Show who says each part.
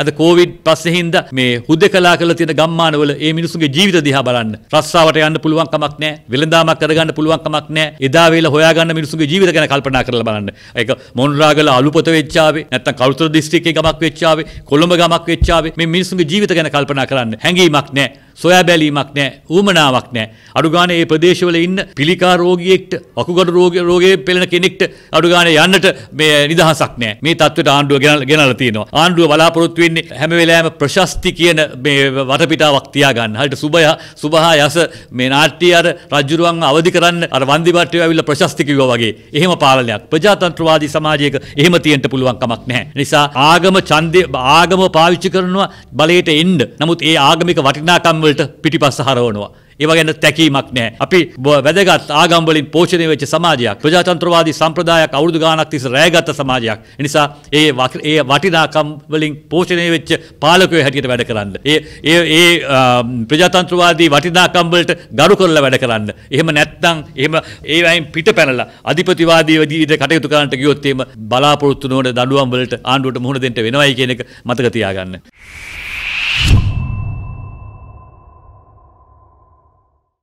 Speaker 1: අද කෝවිඩ් පස්සේ හින්දා මේ හුදකලා කරලා තියෙන ගම්මානවල ඒ මිනිස්සුන්ගේ ජීවිත දිහා බලන්න. රස්සාවට යන්න පුළුවන් කමක් නැහැ. වෙළඳාමක් කරගන්න පුළුවන් කමක් නැහැ. එදා වේල හොයාගන්න මිනිස්සුන්ගේ ජීවිත ගැන කල්පනා කරලා බලන්න. ඒක මොන්රාගල අලුපත වෙච්චාවේ නැත්නම් කවුරුතර දිස්ත්‍රික්කේ ගමක් වෙච්චාවේ කොළඹ ගමක් වෙච්චාවේ මේ මිනිස්සුන්ගේ ජීවිත ගැන කල්පනා කරන්න. හැඟීමක් නැහැ. සොයා බැලීමක් නැහැ, ඌමනාවක් නැහැ. අඩුගානේ මේ ප්‍රදේශවල ඉන්න පිළිකා රෝගියෙක්ට, වකුගඩු රෝගී රෝගයෙන් පෙළෙන කෙනෙක්ට අඩුගානේ යන්නට මේ නිදහසක් නැහැ. මේ තත්ත්වයට ආණ්ඩුව ගෙනල්ලා තියෙනවා. ආණ්ඩුව බලාපොරොත්තු වෙන්නේ හැම වෙලාවෙම ප්‍රශස්ති කියන මේ වටපිටාවක් තියාගන්න. හරියට සුභයා සුභහා යස මේ නාට්‍ය අර රජුරුවන් අවදි කරන්න අර වන්දිභට්ටේ ඇවිල්ලා ප්‍රශස්ති කිව්වා වගේ. එහෙම පාලනයක් ප්‍රජාතන්ත්‍රවාදී සමාජයක එහෙම තියෙන්න පුළුවන් කමක් නැහැ. නිසා ආගම ඡන්දය ආගම පාවිච්චි කරනවා බලයට එන්න. නමුත් ඒ ආගමික වටිනාකම් වලට පිටිපස්ස හරවනවා. ඒව ගැන තැකීමක් නැහැ. අපි වැදගත් ආගම් වලින් පෝෂණය වෙච්ච සමාජයක්, ප්‍රජාතන්ත්‍රවාදී සම්ප්‍රදායක් අවුරුදු ගාණක් තිස්සේ රැයගත් සමාජයක්. ඒ නිසා ඒ ඒ වටිනාකම් වලින් පෝෂණය වෙච්ච පාලකයෝ හැටියට වැඩ කරන්න. ඒ ඒ ඒ ප්‍රජාතන්ත්‍රවාදී වටිනාකම් වලට ගරු කරලා වැඩ කරන්න. එහෙම නැත්නම් එහෙම ඒ වයින් පිට පැනලා අධිපතිවාදී විදිහට කටයුතු කරන්නට ගියොත් එහෙම බලාපොරොත්තු නොවන දඬුවම් වලට ආණ්ඩුවට මුහුණ දෙන්න වෙනවයි කියන එක මතක තියාගන්න.